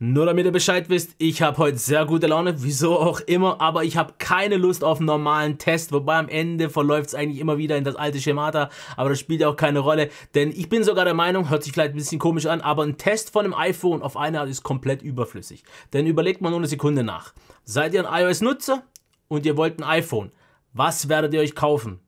Nur damit ihr Bescheid wisst, ich habe heute sehr gute Laune, wieso auch immer, aber ich habe keine Lust auf einen normalen Test, wobei am Ende verläuft es eigentlich immer wieder in das alte Schemata, aber das spielt ja auch keine Rolle, denn ich bin sogar der Meinung, hört sich vielleicht ein bisschen komisch an, aber ein Test von einem iPhone auf eine Art ist komplett überflüssig, denn überlegt mal nur eine Sekunde nach. Seid ihr ein iOS-Nutzer und ihr wollt ein iPhone, was werdet ihr euch kaufen?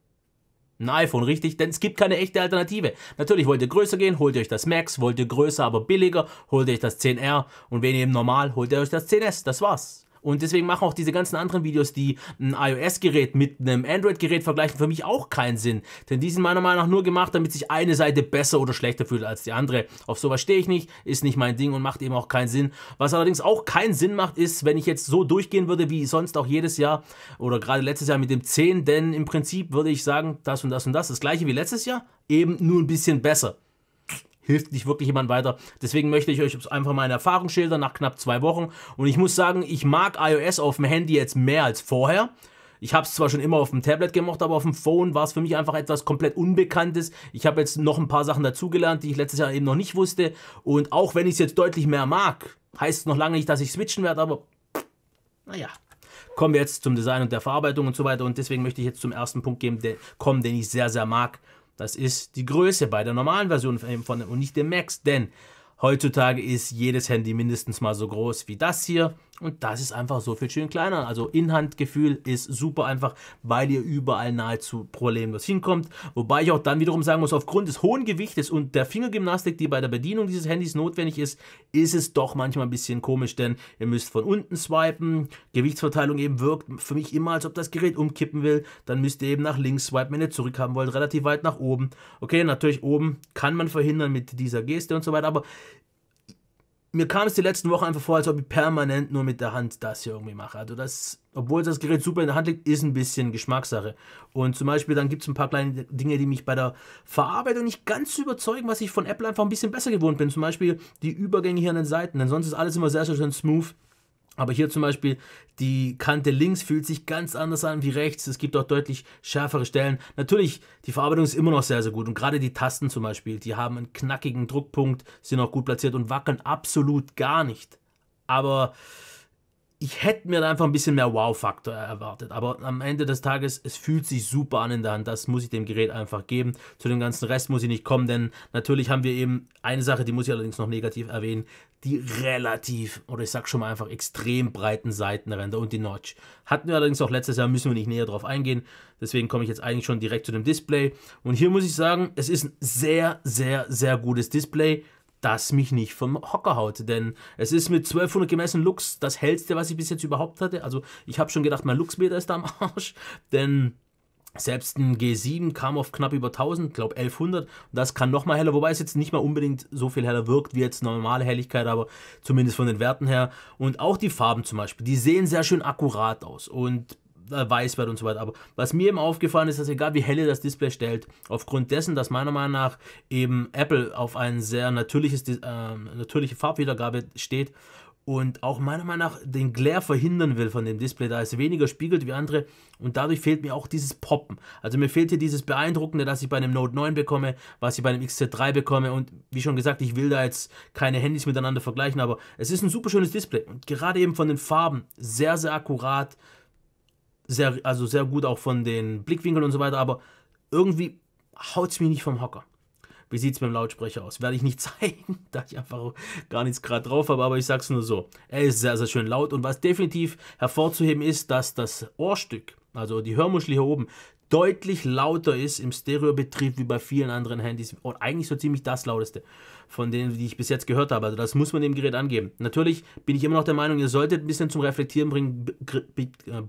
ein iPhone, richtig? Denn es gibt keine echte Alternative. Natürlich wollt ihr größer gehen, holt ihr euch das Max, wollt ihr größer, aber billiger, holt ihr euch das 10R und wenn ihr eben normal, holt ihr euch das 10S. Das war's. Und deswegen machen auch diese ganzen anderen Videos, die ein iOS-Gerät mit einem Android-Gerät vergleichen, für mich auch keinen Sinn. Denn die sind meiner Meinung nach nur gemacht, damit sich eine Seite besser oder schlechter fühlt als die andere. Auf sowas stehe ich nicht, ist nicht mein Ding und macht eben auch keinen Sinn. Was allerdings auch keinen Sinn macht, ist, wenn ich jetzt so durchgehen würde, wie sonst auch jedes Jahr oder gerade letztes Jahr mit dem 10, denn im Prinzip würde ich sagen, das und das und das, das gleiche wie letztes Jahr, eben nur ein bisschen besser hilft nicht wirklich jemand weiter. Deswegen möchte ich euch einfach meine Erfahrung schildern nach knapp zwei Wochen. Und ich muss sagen, ich mag iOS auf dem Handy jetzt mehr als vorher. Ich habe es zwar schon immer auf dem Tablet gemacht, aber auf dem Phone war es für mich einfach etwas komplett Unbekanntes. Ich habe jetzt noch ein paar Sachen dazugelernt, die ich letztes Jahr eben noch nicht wusste. Und auch wenn ich es jetzt deutlich mehr mag, heißt es noch lange nicht, dass ich switchen werde, aber naja. Kommen wir jetzt zum Design und der Verarbeitung und so weiter. Und deswegen möchte ich jetzt zum ersten Punkt geben, der, kommen, den ich sehr, sehr mag. Das ist die Größe bei der normalen Version von und nicht dem Max, denn heutzutage ist jedes Handy mindestens mal so groß wie das hier und das ist einfach so viel schön kleiner. Also Inhandgefühl ist super einfach, weil ihr überall nahezu problemlos hinkommt. Wobei ich auch dann wiederum sagen muss, aufgrund des hohen Gewichtes und der Fingergymnastik, die bei der Bedienung dieses Handys notwendig ist, ist es doch manchmal ein bisschen komisch, denn ihr müsst von unten swipen. Gewichtsverteilung eben wirkt für mich immer, als ob das Gerät umkippen will. Dann müsst ihr eben nach links swipen, wenn ihr zurückhaben wollt, relativ weit nach oben. Okay, natürlich oben kann man verhindern mit dieser Geste und so weiter, aber mir kam es die letzten Wochen einfach vor, als ob ich permanent nur mit der Hand das hier irgendwie mache. Also das, obwohl das Gerät super in der Hand liegt, ist ein bisschen Geschmackssache. Und zum Beispiel dann gibt es ein paar kleine Dinge, die mich bei der Verarbeitung nicht ganz überzeugen, was ich von Apple einfach ein bisschen besser gewohnt bin. Zum Beispiel die Übergänge hier an den Seiten. Ansonsten ist alles immer sehr, sehr schön smooth. Aber hier zum Beispiel die Kante links fühlt sich ganz anders an wie rechts. Es gibt auch deutlich schärfere Stellen. Natürlich, die Verarbeitung ist immer noch sehr, sehr gut. Und gerade die Tasten zum Beispiel, die haben einen knackigen Druckpunkt, sind auch gut platziert und wackeln absolut gar nicht. Aber ich hätte mir da einfach ein bisschen mehr Wow-Faktor erwartet. Aber am Ende des Tages, es fühlt sich super an in der Hand. Das muss ich dem Gerät einfach geben. Zu dem ganzen Rest muss ich nicht kommen, denn natürlich haben wir eben eine Sache, die muss ich allerdings noch negativ erwähnen, die relativ, oder ich sag schon mal einfach extrem breiten Seitenränder und die Notch. Hatten wir allerdings auch letztes Jahr, müssen wir nicht näher drauf eingehen. Deswegen komme ich jetzt eigentlich schon direkt zu dem Display. Und hier muss ich sagen, es ist ein sehr, sehr, sehr gutes Display das mich nicht vom Hocker haut. Denn es ist mit 1200 gemessen Lux das hellste, was ich bis jetzt überhaupt hatte. Also ich habe schon gedacht, mein Luxmeter ist da am Arsch. Denn selbst ein G7 kam auf knapp über 1000, glaube 1100. Und Das kann nochmal heller, wobei es jetzt nicht mal unbedingt so viel heller wirkt wie jetzt normale Helligkeit, aber zumindest von den Werten her. Und auch die Farben zum Beispiel, die sehen sehr schön akkurat aus. Und äh, Weißwert und so weiter. Aber was mir eben aufgefallen ist, dass egal wie helle das Display stellt, aufgrund dessen, dass meiner Meinung nach eben Apple auf ein sehr natürliches, äh, natürliche Farbwiedergabe steht und auch meiner Meinung nach den Glare verhindern will von dem Display, da es weniger spiegelt wie andere und dadurch fehlt mir auch dieses Poppen. Also mir fehlt hier dieses Beeindruckende, das ich bei einem Note 9 bekomme, was ich bei einem XZ3 bekomme und wie schon gesagt, ich will da jetzt keine Handys miteinander vergleichen, aber es ist ein super schönes Display und gerade eben von den Farben sehr, sehr akkurat, sehr, also sehr gut auch von den Blickwinkeln und so weiter, aber irgendwie haut es mich nicht vom Hocker. Wie sieht es mit dem Lautsprecher aus? Werde ich nicht zeigen, da ich einfach gar nichts gerade drauf habe, aber ich sage es nur so. Er ist sehr, sehr schön laut und was definitiv hervorzuheben ist, dass das Ohrstück, also die Hörmuschel hier oben, deutlich lauter ist im Stereobetrieb wie bei vielen anderen Handys und eigentlich so ziemlich das lauteste von denen, die ich bis jetzt gehört habe. Also das muss man dem Gerät angeben. Natürlich bin ich immer noch der Meinung, ihr solltet ein bisschen zum Reflektieren bringen, äh,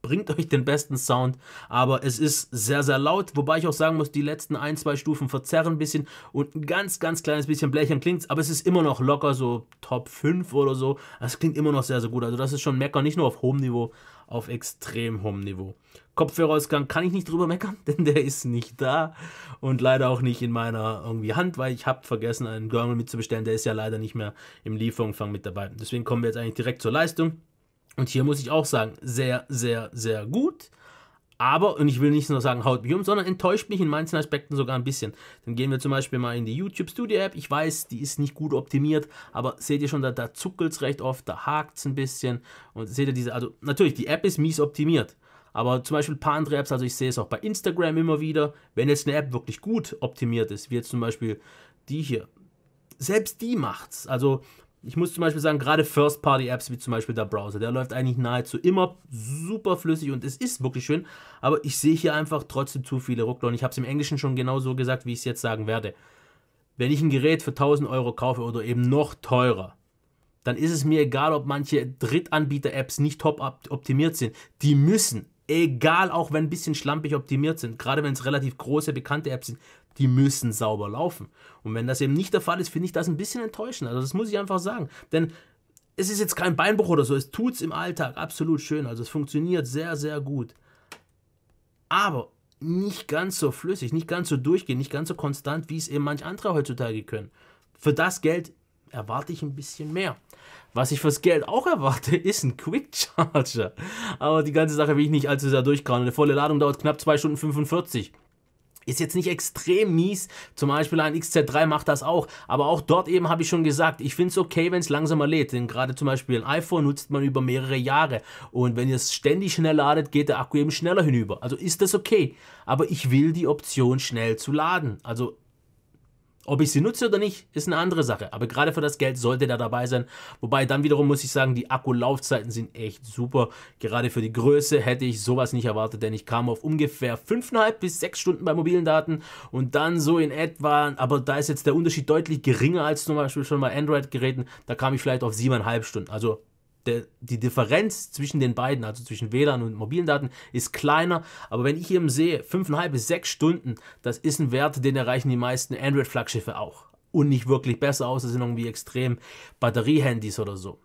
bringt euch den besten Sound, aber es ist sehr, sehr laut, wobei ich auch sagen muss, die letzten ein, zwei Stufen verzerren ein bisschen und ein ganz, ganz kleines bisschen blechern klingt es. aber es ist immer noch locker so Top 5 oder so. Es klingt immer noch sehr, sehr gut. Also das ist schon Mecker, nicht nur auf hohem Niveau, auf extrem hohem Niveau. Kopfhörerausgang kann ich nicht drüber meckern, denn der ist nicht da und leider auch nicht in meiner irgendwie Hand, weil ich habe vergessen, einen Dongle mitzubestellen. Der ist ja leider nicht mehr im Lieferumfang mit dabei. Deswegen kommen wir jetzt eigentlich direkt zur Leistung. Und hier muss ich auch sagen, sehr, sehr, sehr gut. Aber, und ich will nicht nur sagen, haut mich um, sondern enttäuscht mich in manchen Aspekten sogar ein bisschen. Dann gehen wir zum Beispiel mal in die YouTube Studio App. Ich weiß, die ist nicht gut optimiert, aber seht ihr schon, da, da zuckelt es recht oft, da hakt es ein bisschen. Und seht ihr diese, also natürlich, die App ist mies optimiert. Aber zum Beispiel ein paar andere Apps, also ich sehe es auch bei Instagram immer wieder, wenn jetzt eine App wirklich gut optimiert ist, wie jetzt zum Beispiel die hier, selbst die macht's. Also ich muss zum Beispiel sagen, gerade First-Party-Apps wie zum Beispiel der Browser, der läuft eigentlich nahezu immer super flüssig und es ist wirklich schön, aber ich sehe hier einfach trotzdem zu viele Ruckler und ich habe es im Englischen schon genau so gesagt, wie ich es jetzt sagen werde. Wenn ich ein Gerät für 1000 Euro kaufe oder eben noch teurer, dann ist es mir egal, ob manche Drittanbieter-Apps nicht top optimiert sind. Die müssen egal auch wenn ein bisschen schlampig optimiert sind, gerade wenn es relativ große, bekannte Apps sind, die müssen sauber laufen. Und wenn das eben nicht der Fall ist, finde ich das ein bisschen enttäuschend. Also das muss ich einfach sagen. Denn es ist jetzt kein Beinbruch oder so, es tut es im Alltag absolut schön. Also es funktioniert sehr, sehr gut. Aber nicht ganz so flüssig, nicht ganz so durchgehend, nicht ganz so konstant, wie es eben manch andere heutzutage können. Für das Geld erwarte ich ein bisschen mehr. Was ich fürs Geld auch erwarte, ist ein Quick Charger. Aber die ganze Sache will ich nicht allzu sehr durchkauen. Eine volle Ladung dauert knapp 2 Stunden 45. Ist jetzt nicht extrem mies. Zum Beispiel ein XZ3 macht das auch. Aber auch dort eben habe ich schon gesagt, ich finde es okay, wenn es langsamer lädt. Denn gerade zum Beispiel ein iPhone nutzt man über mehrere Jahre. Und wenn ihr es ständig schnell ladet, geht der Akku eben schneller hinüber. Also ist das okay. Aber ich will die Option schnell zu laden. Also ob ich sie nutze oder nicht, ist eine andere Sache. Aber gerade für das Geld sollte der dabei sein. Wobei dann wiederum muss ich sagen, die Akkulaufzeiten sind echt super. Gerade für die Größe hätte ich sowas nicht erwartet, denn ich kam auf ungefähr 5,5 bis 6 Stunden bei mobilen Daten und dann so in etwa, aber da ist jetzt der Unterschied deutlich geringer als zum Beispiel schon bei Android-Geräten. Da kam ich vielleicht auf 7,5 Stunden. Also der, die Differenz zwischen den beiden, also zwischen WLAN und mobilen Daten, ist kleiner. Aber wenn ich eben sehe, 5,5 bis 6 Stunden, das ist ein Wert, den erreichen die meisten Android-Flaggschiffe auch. Und nicht wirklich besser aus, das sind irgendwie extrem Batteriehandys oder so.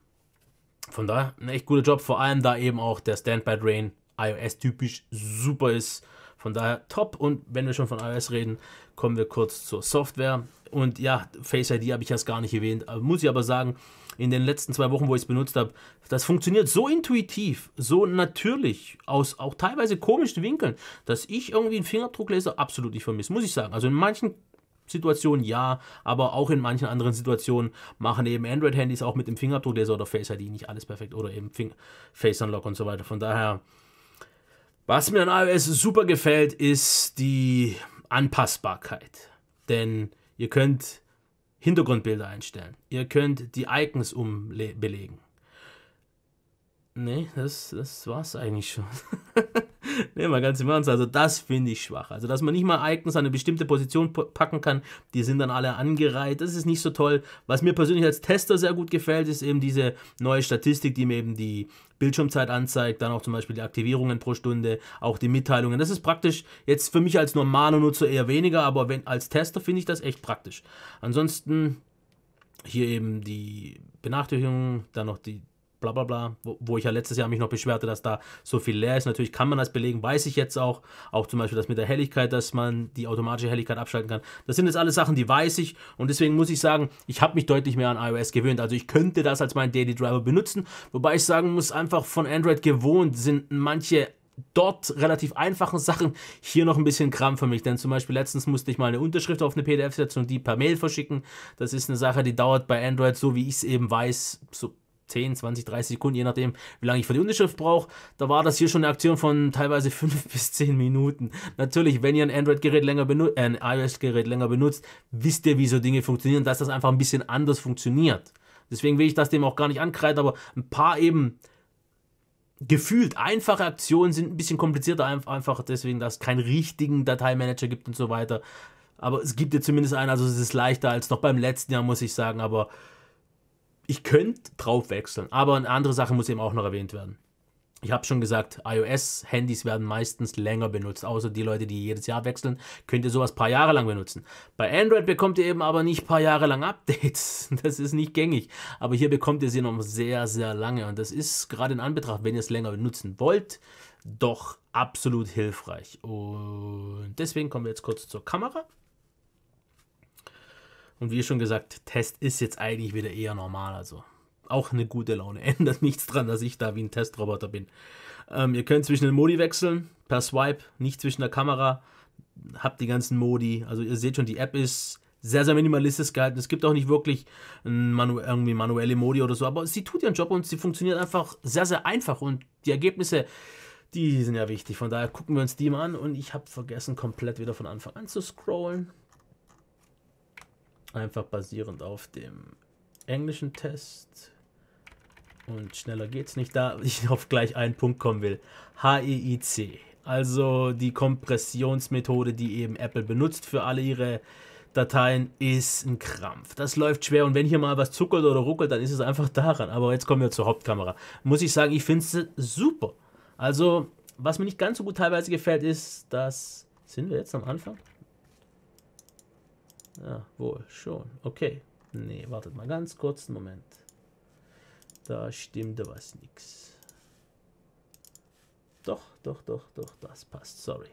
Von daher ein echt guter Job, vor allem da eben auch der Standby-Drain iOS-typisch super ist. Von daher top. Und wenn wir schon von iOS reden, kommen wir kurz zur Software. Und ja, Face ID habe ich erst gar nicht erwähnt. Muss ich aber sagen, in den letzten zwei Wochen, wo ich es benutzt habe, das funktioniert so intuitiv, so natürlich, aus auch teilweise komischen Winkeln, dass ich irgendwie einen Fingerdruckleser absolut nicht vermisse, muss ich sagen. Also in manchen Situationen ja, aber auch in manchen anderen Situationen machen eben Android-Handys auch mit dem Fingerabdruckleser oder Face ID nicht alles perfekt oder eben Fing Face Unlock und so weiter. Von daher, was mir an iOS super gefällt, ist die Anpassbarkeit. Denn ihr könnt Hintergrundbilder einstellen. Ihr könnt die Icons umbelegen. Nee, das, das war's eigentlich schon. nee, mal ganz im Ernst. Also, das finde ich schwach. Also, dass man nicht mal Icons an eine bestimmte Position packen kann, die sind dann alle angereiht. Das ist nicht so toll. Was mir persönlich als Tester sehr gut gefällt, ist eben diese neue Statistik, die mir eben die Bildschirmzeit anzeigt, dann auch zum Beispiel die Aktivierungen pro Stunde, auch die Mitteilungen. Das ist praktisch jetzt für mich als normaler Nutzer eher weniger, aber wenn, als Tester finde ich das echt praktisch. Ansonsten hier eben die Benachrichtigungen, dann noch die bla bla bla, wo, wo, ich ja letztes Jahr mich noch beschwerte, dass da so viel leer ist. Natürlich kann man das belegen, weiß ich jetzt auch. Auch zum Beispiel das mit der Helligkeit, dass man die automatische Helligkeit abschalten kann. Das sind jetzt alles Sachen, die weiß ich und deswegen muss ich sagen, ich habe mich deutlich mehr an iOS gewöhnt. Also ich könnte das als meinen Daily Driver benutzen, wobei ich sagen muss, einfach von Android gewohnt sind manche dort relativ einfachen Sachen hier noch ein bisschen Kram für mich. Denn zum Beispiel letztens musste ich mal eine Unterschrift auf eine PDF setzen und die per Mail verschicken. Das ist eine Sache, die dauert bei Android, so wie ich es eben weiß, so 10, 20, 30 Sekunden, je nachdem, wie lange ich für die Unterschrift brauche. Da war das hier schon eine Aktion von teilweise 5 bis 10 Minuten. Natürlich, wenn ihr ein Android-Gerät länger benutzt, äh, ein iOS-Gerät länger benutzt, wisst ihr, wie so Dinge funktionieren, dass das einfach ein bisschen anders funktioniert. Deswegen will ich das dem auch gar nicht ankreiden, aber ein paar eben gefühlt einfache Aktionen sind ein bisschen komplizierter, einfach deswegen, dass es keinen richtigen Dateimanager gibt und so weiter. Aber es gibt ja zumindest einen, also es ist leichter als noch beim letzten Jahr, muss ich sagen, aber ich könnte drauf wechseln, aber eine andere Sache muss eben auch noch erwähnt werden. Ich habe schon gesagt, iOS-Handys werden meistens länger benutzt, außer die Leute, die jedes Jahr wechseln, könnt ihr sowas paar Jahre lang benutzen. Bei Android bekommt ihr eben aber nicht paar Jahre lang Updates, das ist nicht gängig, aber hier bekommt ihr sie noch sehr, sehr lange und das ist gerade in Anbetracht, wenn ihr es länger benutzen wollt, doch absolut hilfreich. Und deswegen kommen wir jetzt kurz zur Kamera. Und wie schon gesagt, Test ist jetzt eigentlich wieder eher normal. Also auch eine gute Laune. Ändert nichts dran, dass ich da wie ein Testroboter bin. Ähm, ihr könnt zwischen den Modi wechseln, per Swipe, nicht zwischen der Kamera. Habt die ganzen Modi. Also ihr seht schon, die App ist sehr, sehr minimalistisch gehalten. Es gibt auch nicht wirklich manu irgendwie manuelle Modi oder so, aber sie tut ihren Job und sie funktioniert einfach sehr, sehr einfach. Und die Ergebnisse, die sind ja wichtig. Von daher gucken wir uns die mal an. Und ich habe vergessen, komplett wieder von Anfang an zu scrollen. Einfach basierend auf dem englischen Test. Und schneller geht's nicht, da ich auf gleich einen Punkt kommen will. HEIC, also die Kompressionsmethode, die eben Apple benutzt für alle ihre Dateien, ist ein Krampf. Das läuft schwer und wenn hier mal was zuckelt oder ruckelt, dann ist es einfach daran. Aber jetzt kommen wir zur Hauptkamera. Muss ich sagen, ich finde es super. Also, was mir nicht ganz so gut teilweise gefällt, ist, dass... Sind wir jetzt am Anfang? Ja, ah, wohl schon. Okay. Nee, wartet mal ganz kurz einen Moment. Da stimmte was nix. Doch, doch, doch, doch, das passt. Sorry.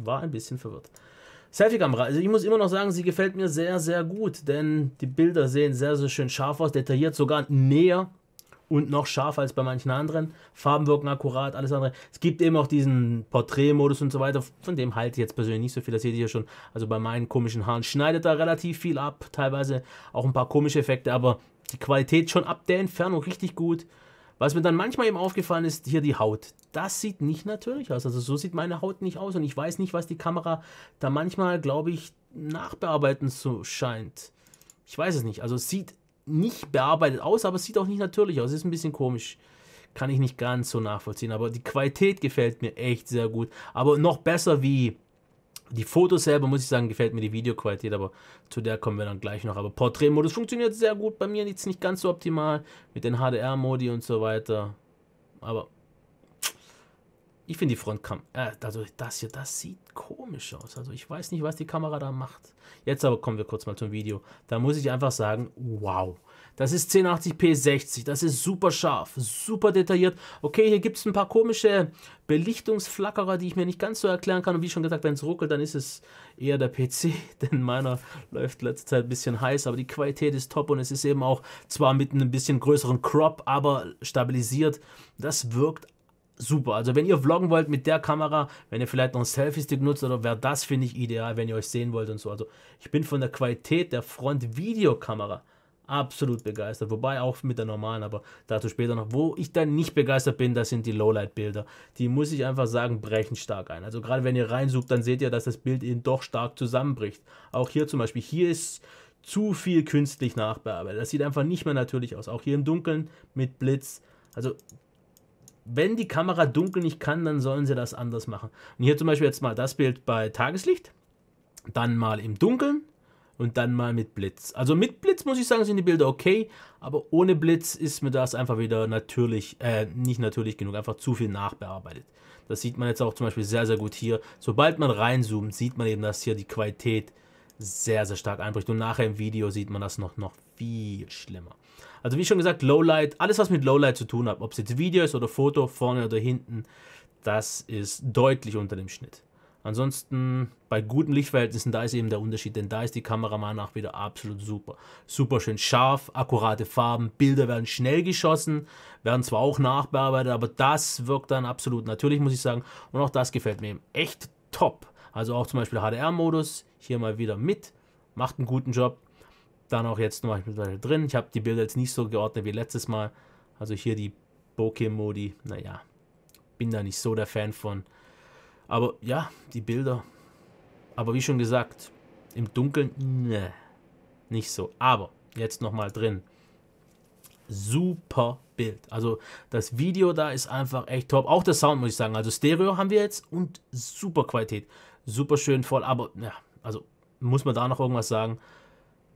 War ein bisschen verwirrt. Selfie-Kamera, also ich muss immer noch sagen, sie gefällt mir sehr, sehr gut, denn die Bilder sehen sehr, sehr schön scharf aus, detailliert sogar näher und noch scharfer als bei manchen anderen. Farben wirken akkurat, alles andere. Es gibt eben auch diesen Porträtmodus und so weiter, von dem halte ich jetzt persönlich nicht so viel, das seht ihr ja schon. Also bei meinen komischen Haaren schneidet da relativ viel ab, teilweise auch ein paar komische Effekte, aber die Qualität schon ab der Entfernung richtig gut. Was mir dann manchmal eben aufgefallen ist, hier die Haut. Das sieht nicht natürlich aus. Also so sieht meine Haut nicht aus und ich weiß nicht, was die Kamera da manchmal, glaube ich, nachbearbeiten so scheint. Ich weiß es nicht. Also es sieht nicht bearbeitet aus, aber es sieht auch nicht natürlich aus. Ist ein bisschen komisch. Kann ich nicht ganz so nachvollziehen. Aber die Qualität gefällt mir echt sehr gut. Aber noch besser wie die Fotos selber, muss ich sagen, gefällt mir die Videoqualität. Aber zu der kommen wir dann gleich noch. Aber Porträtmodus funktioniert sehr gut. Bei mir jetzt nicht ganz so optimal mit den HDR-Modi und so weiter. Aber ich finde die Frontkamera, äh, also das hier, das sieht komisch aus. Also ich weiß nicht, was die Kamera da macht. Jetzt aber kommen wir kurz mal zum Video. Da muss ich einfach sagen, wow. Das ist 1080p 60, das ist super scharf, super detailliert. Okay, hier gibt es ein paar komische Belichtungsflackerer, die ich mir nicht ganz so erklären kann. Und wie schon gesagt, wenn es ruckelt, dann ist es eher der PC, denn meiner läuft letzte Zeit ein bisschen heiß, aber die Qualität ist top und es ist eben auch zwar mit einem bisschen größeren Crop, aber stabilisiert. Das wirkt super. Also wenn ihr vloggen wollt mit der Kamera, wenn ihr vielleicht noch einen Selfie-Stick nutzt oder wäre das, finde ich, ideal, wenn ihr euch sehen wollt und so. Also ich bin von der Qualität der Front-Videokamera absolut begeistert. Wobei auch mit der normalen, aber dazu später noch. Wo ich dann nicht begeistert bin, das sind die Lowlight-Bilder. Die muss ich einfach sagen, brechen stark ein. Also gerade wenn ihr reinzoomt, dann seht ihr, dass das Bild eben doch stark zusammenbricht. Auch hier zum Beispiel, hier ist zu viel künstlich nachbearbeitet. Das sieht einfach nicht mehr natürlich aus. Auch hier im Dunkeln mit Blitz. Also wenn die Kamera dunkel nicht kann, dann sollen sie das anders machen. Und hier zum Beispiel jetzt mal das Bild bei Tageslicht, dann mal im Dunkeln und dann mal mit Blitz. Also mit Blitz muss ich sagen, sind die Bilder okay, aber ohne Blitz ist mir das einfach wieder natürlich, äh, nicht natürlich genug, einfach zu viel nachbearbeitet. Das sieht man jetzt auch zum Beispiel sehr, sehr gut hier. Sobald man reinzoomt, sieht man eben, dass hier die Qualität sehr, sehr stark einbricht. Und nachher im Video sieht man das noch, noch viel schlimmer. Also wie schon gesagt, Lowlight, alles was mit Lowlight zu tun hat, ob es jetzt Video ist oder Foto, vorne oder hinten, das ist deutlich unter dem Schnitt. Ansonsten bei guten Lichtverhältnissen, da ist eben der Unterschied, denn da ist die Kamera mal nach wieder absolut super. Super schön scharf, akkurate Farben, Bilder werden schnell geschossen, werden zwar auch nachbearbeitet, aber das wirkt dann absolut natürlich, muss ich sagen. Und auch das gefällt mir eben echt top. Also auch zum Beispiel HDR-Modus, hier mal wieder mit, macht einen guten Job dann auch jetzt noch drin. Ich habe die Bilder jetzt nicht so geordnet wie letztes Mal. Also hier die Bokeh-Modi. Naja, bin da nicht so der Fan von. Aber ja, die Bilder. Aber wie schon gesagt, im Dunkeln, ne, nicht so. Aber jetzt nochmal drin. Super Bild. Also das Video da ist einfach echt top. Auch der Sound muss ich sagen. Also Stereo haben wir jetzt und super Qualität. Super schön voll. Aber ja, also muss man da noch irgendwas sagen.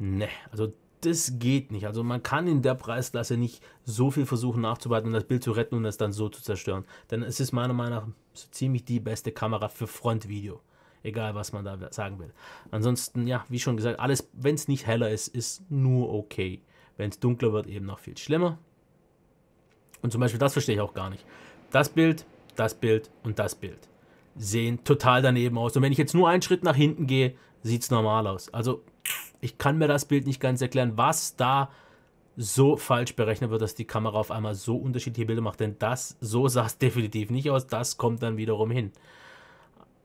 Ne, also das geht nicht. Also man kann in der Preisklasse nicht so viel versuchen nachzubehalten, um das Bild zu retten und es dann so zu zerstören. Denn es ist meiner Meinung nach so ziemlich die beste Kamera für Frontvideo. Egal, was man da sagen will. Ansonsten, ja, wie schon gesagt, alles, wenn es nicht heller ist, ist nur okay. Wenn es dunkler wird, eben noch viel schlimmer. Und zum Beispiel, das verstehe ich auch gar nicht. Das Bild, das Bild und das Bild sehen total daneben aus. Und wenn ich jetzt nur einen Schritt nach hinten gehe, sieht es normal aus. Also ich kann mir das Bild nicht ganz erklären, was da so falsch berechnet wird, dass die Kamera auf einmal so unterschiedliche Bilder macht. Denn das, so sah es definitiv nicht aus. Das kommt dann wiederum hin.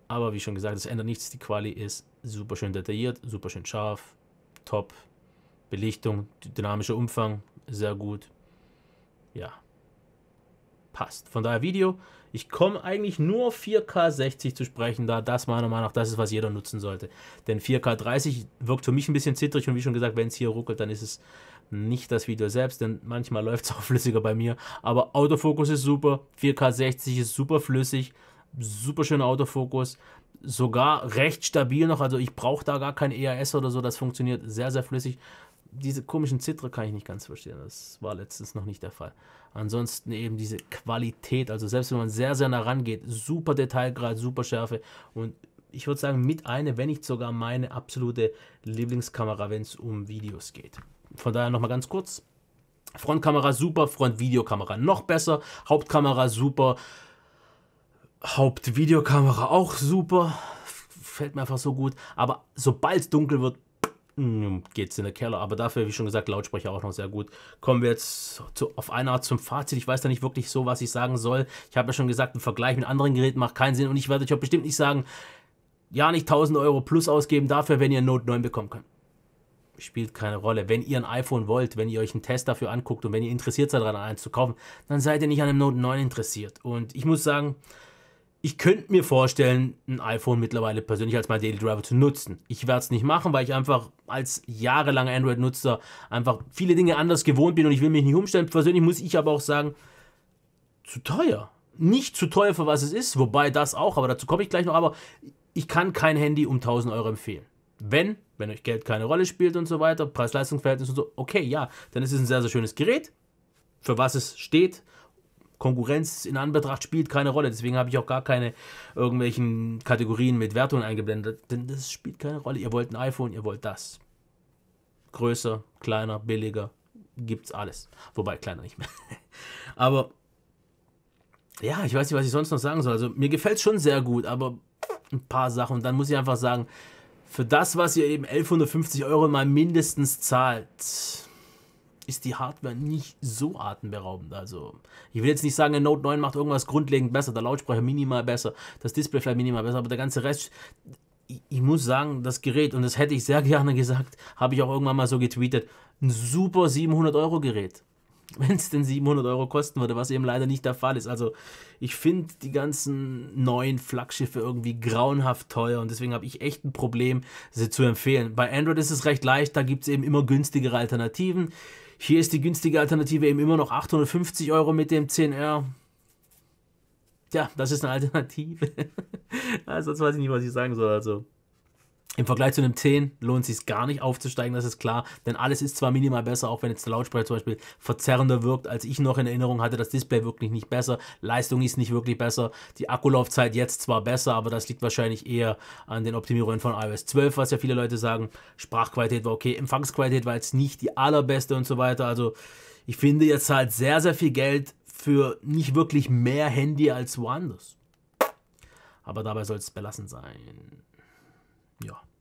Aber wie schon gesagt, es ändert nichts. Die Quali ist super schön detailliert, super schön scharf, top. Belichtung, dynamischer Umfang, sehr gut. Ja, passt. Von daher Video, ich komme eigentlich nur 4K 60 zu sprechen, da das meiner Meinung nach das ist, was jeder nutzen sollte. Denn 4K 30 wirkt für mich ein bisschen zittrig und wie schon gesagt, wenn es hier ruckelt, dann ist es nicht das Video selbst, denn manchmal läuft es auch flüssiger bei mir. Aber Autofokus ist super, 4K 60 ist super flüssig, super schöner Autofokus, sogar recht stabil noch, also ich brauche da gar kein EAS oder so, das funktioniert sehr, sehr flüssig diese komischen Zitre kann ich nicht ganz verstehen. Das war letztens noch nicht der Fall. Ansonsten eben diese Qualität, also selbst wenn man sehr, sehr nah rangeht, super Detailgrad, super Schärfe und ich würde sagen, mit eine, wenn nicht sogar meine absolute Lieblingskamera, wenn es um Videos geht. Von daher nochmal ganz kurz. Frontkamera super, Frontvideokamera noch besser, Hauptkamera super, Hauptvideokamera auch super, fällt mir einfach so gut. Aber sobald es dunkel wird, hm, geht's in den Keller. Aber dafür, wie schon gesagt, Lautsprecher auch noch sehr gut. Kommen wir jetzt zu, auf eine Art zum Fazit. Ich weiß da nicht wirklich so, was ich sagen soll. Ich habe ja schon gesagt, ein Vergleich mit anderen Geräten macht keinen Sinn und ich werde euch auch bestimmt nicht sagen, ja, nicht 1000 Euro plus ausgeben dafür, wenn ihr ein Note 9 bekommen könnt. Spielt keine Rolle. Wenn ihr ein iPhone wollt, wenn ihr euch einen Test dafür anguckt und wenn ihr interessiert seid daran, eins zu kaufen, dann seid ihr nicht an einem Note 9 interessiert. Und ich muss sagen, ich könnte mir vorstellen, ein iPhone mittlerweile persönlich als mein Daily Driver zu nutzen. Ich werde es nicht machen, weil ich einfach als jahrelanger Android-Nutzer einfach viele Dinge anders gewohnt bin und ich will mich nicht umstellen. Persönlich muss ich aber auch sagen, zu teuer. Nicht zu teuer für was es ist, wobei das auch, aber dazu komme ich gleich noch. Aber ich kann kein Handy um 1000 Euro empfehlen. Wenn, wenn euch Geld keine Rolle spielt und so weiter, Preis-Leistungs-Verhältnis und so, okay, ja, dann ist es ein sehr, sehr schönes Gerät, für was es steht Konkurrenz in Anbetracht spielt keine Rolle. Deswegen habe ich auch gar keine irgendwelchen Kategorien mit Wertungen eingeblendet, denn das spielt keine Rolle. Ihr wollt ein iPhone, ihr wollt das. Größer, kleiner, billiger, gibt's alles. Wobei kleiner nicht mehr. Aber ja, ich weiß nicht, was ich sonst noch sagen soll. Also mir gefällt es schon sehr gut, aber ein paar Sachen. Und dann muss ich einfach sagen, für das, was ihr eben 1150 Euro mal mindestens zahlt, ist die Hardware nicht so atemberaubend. Also, ich will jetzt nicht sagen, der Note 9 macht irgendwas grundlegend besser, der Lautsprecher minimal besser, das Display vielleicht minimal besser, aber der ganze Rest, ich muss sagen, das Gerät, und das hätte ich sehr gerne gesagt, habe ich auch irgendwann mal so getweetet, ein super 700-Euro-Gerät. Wenn es denn 700 Euro kosten würde, was eben leider nicht der Fall ist. Also ich finde die ganzen neuen Flaggschiffe irgendwie grauenhaft teuer und deswegen habe ich echt ein Problem, sie zu empfehlen. Bei Android ist es recht leicht, da gibt es eben immer günstigere Alternativen. Hier ist die günstige Alternative eben immer noch 850 Euro mit dem 10R. Tja, das ist eine Alternative. also, das weiß ich nicht, was ich sagen soll. Also, im Vergleich zu einem 10 lohnt es sich gar nicht aufzusteigen, das ist klar. Denn alles ist zwar minimal besser, auch wenn jetzt der Lautsprecher zum Beispiel verzerrender wirkt, als ich noch in Erinnerung hatte. Das Display wirklich nicht besser, Leistung ist nicht wirklich besser. Die Akkulaufzeit jetzt zwar besser, aber das liegt wahrscheinlich eher an den Optimierungen von iOS 12, was ja viele Leute sagen. Sprachqualität war okay, Empfangsqualität war jetzt nicht die allerbeste und so weiter. Also ich finde, ihr zahlt sehr, sehr viel Geld für nicht wirklich mehr Handy als woanders. Aber dabei soll es belassen sein.